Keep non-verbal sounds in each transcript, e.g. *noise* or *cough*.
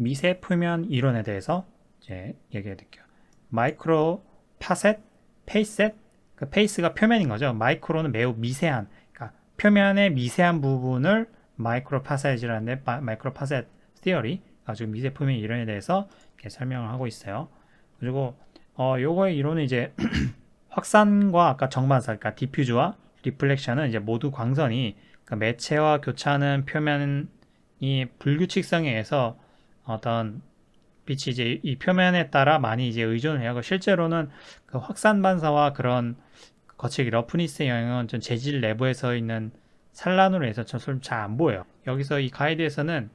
미세 표면 이론에 대해서 이제 얘기해 드릴게요. 마이크로 파셋, 페이셋, 그 페이스가 표면인 거죠. 마이크로는 매우 미세한, 그러니까 표면의 미세한 부분을 마이크로 파셋이라는데 마이크로 파셋 스티어리 가지 미세 표면 이론에 대해서 이렇게 설명을 하고 있어요. 그리고 어 요거의 이론은 이제 *clears throat* 확산과 아까 정반사, 그러니까 디퓨즈와 리플렉션은 이제 모두 광선이 그러니까 매체와 교차하는 표면이 불규칙성에 의해서 어떤 빛이 이제 이 표면에 따라 많이 이제 의존을 하고 실제로는 그 확산 반사와 그런 거칠기 러프니스의 영향은 좀 재질 내부에서 있는 산란으로 해서 좀잘안 보여요. 여기서 이 가이드에서는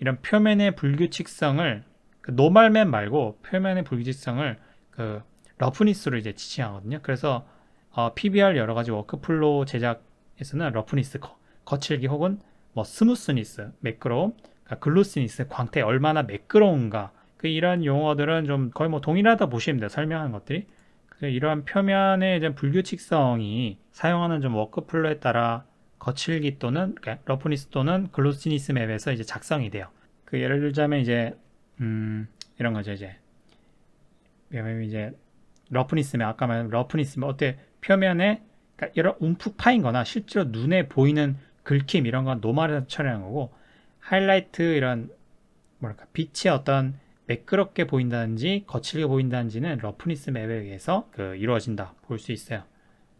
이런 표면의 불규칙성을 그 노말맨 말고 표면의 불규칙성을 그 러프니스로 이제 지칭하거든요. 그래서 어, PBR 여러 가지 워크플로우 제작에서는 러프니스 거, 거칠기 혹은 뭐 스무스니스, 매끄러움, 그러니까 글루시니스 광택 얼마나 매끄러운가 그 이런 용어들은 좀 거의 뭐 동일하다 보시면 돼요 설명하는 것들이 이러한 표면의 이제 불규칙성이 사용하는 좀 워크플로에 따라 거칠기 또는 그러니까 러프니스 또는 글로시니스 맵에서 이제 작성이 돼요. 그 예를 들자면 이제 음, 이런 거죠 이제 이제 러프니스 맵 아까 말한 러프니스 맵 어때 표면에 그러니까 여러 움푹 파인거나 실제로 눈에 보이는 긁힘 이런 건 노말에서 처리하 거고 하이라이트 이런 뭐랄까 빛이 어떤 매끄럽게 보인다든지 거칠게 보인다든지는 러프니스 맵에 의해서 그 이루어진다 볼 수 있어요.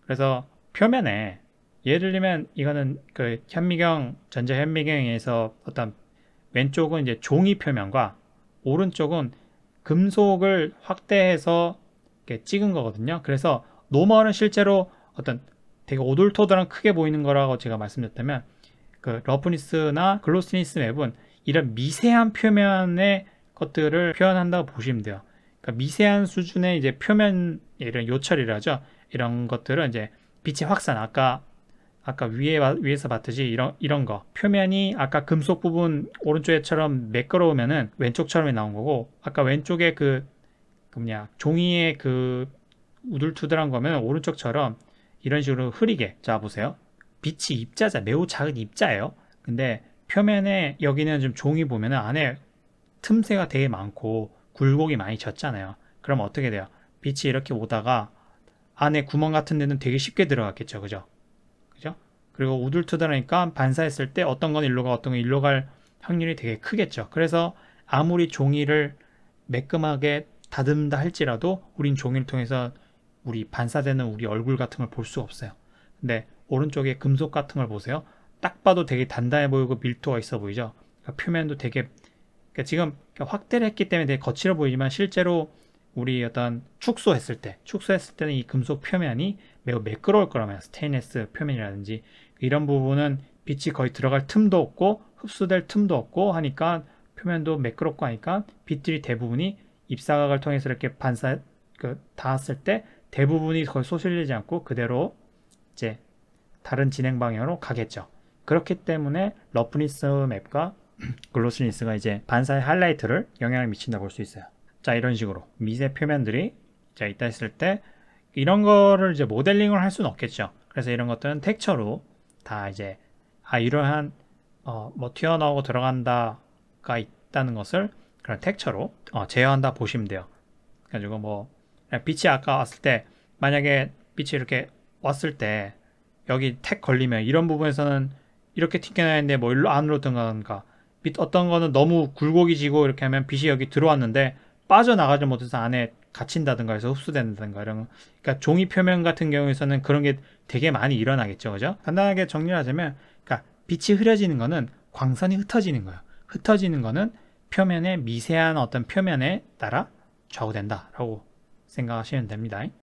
그래서 표면에 예를 들면 이거는 그 현미경 전자 현미경에서 어떤 왼쪽은 이제 종이 표면과 오른쪽은 금속을 확대해서 찍은 거거든요. 그래서 노멀은 실제로 어떤 되게 오돌토돌한 크게 보이는 거라고 제가 말씀드렸다면 그 러프니스나 글로스니스 맵은 이런 미세한 표면의 것들을 표현한다고 보시면 돼요. 그러니까 미세한 수준의 이제 표면 이런 요철이라죠. 이런 것들은 이제 빛의 확산 아까 아까 위에 위에서 봤듯이 이런 이런 거 표면이 아까 금속 부분 오른쪽에처럼 매끄러우면은 왼쪽처럼 나온 거고 아까 왼쪽에 그, 그 뭐냐 종이의 그 우둘투둘한 거면 오른쪽처럼 이런 식으로 흐리게 자 보세요 빛이 입자자 매우 작은 입자예요 근데 표면에 여기는 좀 종이 보면 안에 틈새가 되게 많고 굴곡이 많이 졌잖아요 그럼 어떻게 돼요 빛이 이렇게 오다가 안에 구멍 같은 데는 되게 쉽게 들어갔겠죠 그죠 그죠 그리고 우둘투다라니까 반사했을 때 어떤 건 일로 가 어떤 건 일로 갈 확률이 되게 크겠죠 그래서 아무리 종이를 매끄하게 다듬다 할지라도 우린 종이를 통해서 우리 반사되는 우리 얼굴 같은 걸 볼 수 없어요 네, 오른쪽에 금속 같은 걸 보세요. 딱 봐도 되게 단단해 보이고 밀도가 있어 보이죠. 그러니까 표면도 되게 그러니까 지금 확대를 했기 때문에 되게 거칠어 보이지만 실제로 우리 어떤 축소했을 때, 축소했을 때는 이 금속 표면이 매우 매끄러울 거라면 스테인레스 표면이라든지 이런 부분은 빛이 거의 들어갈 틈도 없고 흡수될 틈도 없고 하니까 표면도 매끄럽고 하니까 빛들이 대부분이 입사각을 통해서 이렇게 반사 그 닿았을 때 대부분이 거의 소실되지 않고 그대로 이제 다른 진행 방향으로 가겠죠. 그렇기 때문에 러프니스 맵과 *clears throat* 글로스니스가 이제 반사의 하이라이트를 영향을 미친다고 볼 수 있어요. 자 이런 식으로 미세 표면들이 자 있다 했을 때 이런 거를 이제 모델링을 할 수는 없겠죠. 그래서 이런 것들은 텍처로 다 이제 아 이러한 어, 뭐 튀어나오고 들어간다가 있다는 것을 그런 텍처로 어, 제어한다 보시면 돼요. 그래가지고 뭐 빛이 아까 왔을 때 만약에 빛이 이렇게 왔을 때 여기 택 걸리면 이런 부분에서는 이렇게 튕겨나는데 뭐 일로 안으로 들어가던가 밑 어떤 거는 너무 굴곡이 지고 이렇게 하면 빛이 여기 들어왔는데 빠져나가지 못해서 안에 갇힌다든가 해서 흡수된다든가 이런 그러니까 종이 표면 같은 경우에서는 그런 게 되게 많이 일어나겠죠 그죠 간단하게 정리를 하자면 그러니까 빛이 흐려지는 거는 광선이 흩어지는 거예요 흩어지는 거는 표면에 미세한 어떤 표면에 따라 좌우된다 라고 생각하시면 됩니다